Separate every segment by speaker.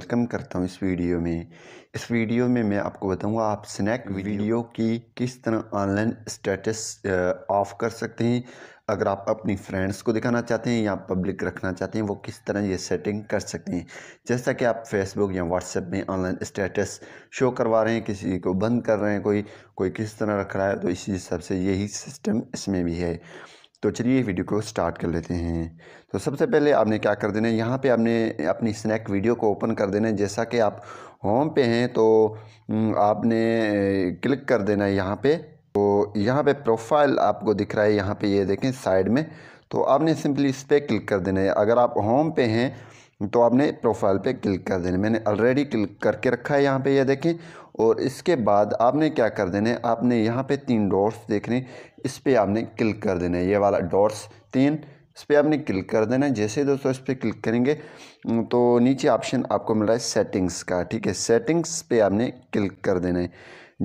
Speaker 1: welcome करता हूँ इस वीडियो में इस वीडियो में मैं आपको बताऊंगा आप स्नैक वीडियो की किस तरह ऑनलाइन स्टेटस ऑफ़ कर सकते हैं अगर आप अपनी फ्रेंड्स को दिखाना चाहते हैं या पब्लिक रखना चाहते हैं वो किस तरह ये सेटिंग कर सकते हैं जैसा कि आप फेसबुक या व्हाट्सएप में ऑनलाइन स्टेटस शो करवा रहे हैं किसी को बंद कर रहे हैं कोई कोई किस तरह रख रहा है तो इसी हिसाब से यही सिस्टम इसमें भी है तो चलिए वीडियो को स्टार्ट कर लेते हैं तो सबसे पहले आपने क्या कर देना है यहाँ पे आपने अपनी स्नैक वीडियो को ओपन कर देना है जैसा कि आप होम पे हैं तो आपने क्लिक कर देना है यहाँ पे तो यहाँ पे प्रोफाइल आपको दिख रहा है यहाँ पे ये यह देखें साइड में तो आपने सिंपली इस पर क्लिक कर देना है अगर आप होम पे हैं तो आपने प्रोफाइल पे क्लिक कर देना मैंने ऑलरेडी क्लिक करके रखा है यहाँ पे ये यह देखें और इसके बाद आपने क्या कर देना है आपने यहाँ पे तीन डॉट्स देखने इस पर आपने क्लिक कर देना है ये वाला डॉट्स तीन इस पर आपने क्लिक कर देना है जैसे दोस्तों इस पर क्लिक करेंगे तो नीचे ऑप्शन आपको मिल रहा है सेटिंग्स का ठीक है सेटिंग्स पे आपने क्लिक कर देना है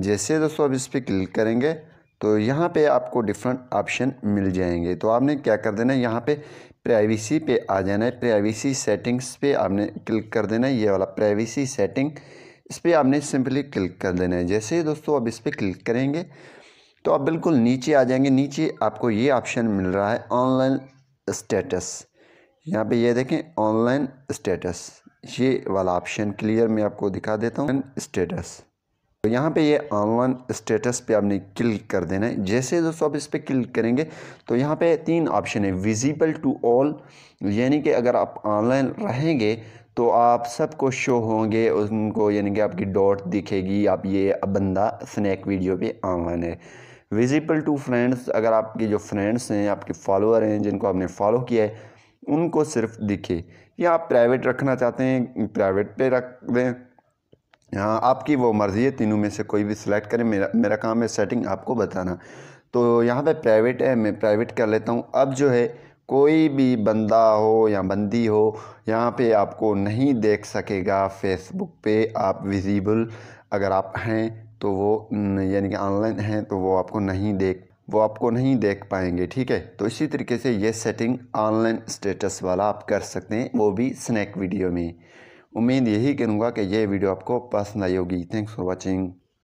Speaker 1: जैसे दोस्तों अब इस पर क्लिक करेंगे तो यहाँ पे आपको डिफरेंट ऑप्शन मिल जाएंगे तो आपने क्या कर देना है यहाँ पे प्राइवेसी पे आ जाना है प्राइवेसी सेटिंग्स पे आपने क्लिक कर देना है ये वाला प्राइवेसी सेटिंग इस पर आपने सिंपली क्लिक कर देना है जैसे ही दोस्तों अब इस पर क्लिक करेंगे तो आप बिल्कुल नीचे आ जाएंगे नीचे आपको ये ऑप्शन मिल रहा है ऑनलाइन स्टेटस यहाँ पे ये देखें ऑनलाइन स्टेटस ये वाला ऑप्शन क्लियर मैं आपको दिखा देता हूँ स्टेटस तो यहाँ पे ये ऑनलाइन स्टेटस पे आपने क्लिक कर देना है जैसे दोस्तों आप इस पर क्लिक करेंगे तो यहाँ पे तीन ऑप्शन है विजिबल टू ऑल यानी कि अगर आप ऑनलाइन रहेंगे तो आप सबको शो होंगे उनको यानी कि आपकी डॉट दिखेगी आप ये बंदा स्नैक वीडियो पे ऑनलाइन है विजिबल टू फ्रेंड्स अगर आपके जो फ्रेंड्स हैं आपके फॉलोअर हैं जिनको आपने फॉलो किया है उनको सिर्फ दिखे या आप प्राइवेट रखना चाहते हैं प्राइवेट पे रख दें हाँ आपकी वो मर्ज़ी है तीनों में से कोई भी सिलेक्ट करें मेरा मेरा काम है सेटिंग आपको बताना तो यहाँ पे प्राइवेट है मैं प्राइवेट कर लेता हूँ अब जो है कोई भी बंदा हो या बंदी हो यहाँ पे आपको नहीं देख सकेगा फेसबुक पे आप विजिबल अगर आप हैं तो वो यानी कि ऑनलाइन हैं तो वो आपको नहीं देख वो आपको नहीं देख पाएंगे ठीक है तो इसी तरीके से ये सेटिंग ऑनलाइन स्टेटस वाला आप कर सकते हैं वो भी स्नैक वीडियो में उम्मीद यही करूँगा कि ये वीडियो आपको पसंद आई होगी थैंक्स फॉर वॉचिंग